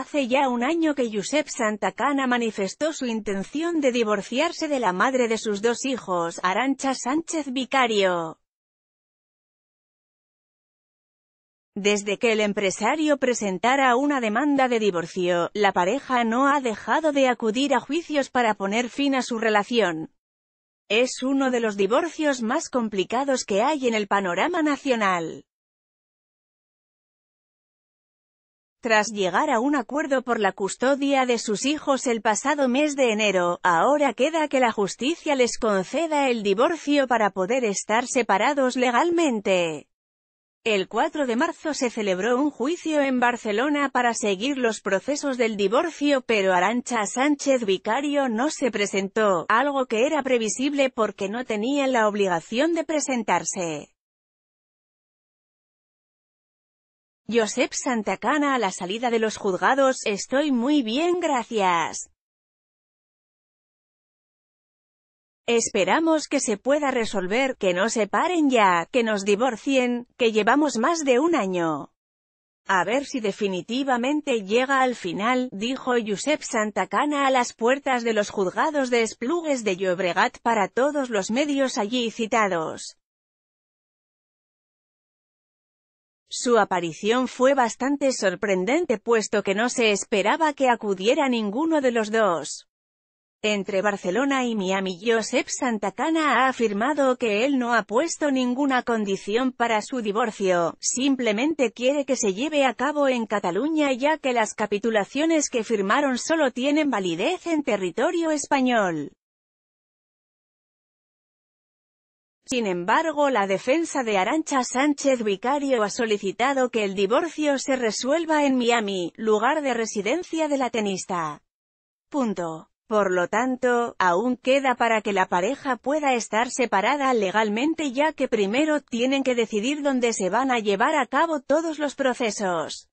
Hace ya un año que Josep Santacana manifestó su intención de divorciarse de la madre de sus dos hijos, Arancha Sánchez Vicario. Desde que el empresario presentara una demanda de divorcio, la pareja no ha dejado de acudir a juicios para poner fin a su relación. Es uno de los divorcios más complicados que hay en el panorama nacional. Tras llegar a un acuerdo por la custodia de sus hijos el pasado mes de enero, ahora queda que la justicia les conceda el divorcio para poder estar separados legalmente. El 4 de marzo se celebró un juicio en Barcelona para seguir los procesos del divorcio pero Arancha Sánchez Vicario no se presentó, algo que era previsible porque no tenía la obligación de presentarse. Josep Santacana a la salida de los juzgados, estoy muy bien gracias. Esperamos que se pueda resolver, que no se paren ya, que nos divorcien, que llevamos más de un año. A ver si definitivamente llega al final, dijo Josep Santacana a las puertas de los juzgados de Esplugues de Llobregat para todos los medios allí citados. Su aparición fue bastante sorprendente puesto que no se esperaba que acudiera ninguno de los dos. Entre Barcelona y Miami Josep Santacana ha afirmado que él no ha puesto ninguna condición para su divorcio, simplemente quiere que se lleve a cabo en Cataluña ya que las capitulaciones que firmaron solo tienen validez en territorio español. Sin embargo la defensa de Arancha Sánchez Vicario ha solicitado que el divorcio se resuelva en Miami, lugar de residencia de la tenista. Punto. Por lo tanto, aún queda para que la pareja pueda estar separada legalmente ya que primero tienen que decidir dónde se van a llevar a cabo todos los procesos.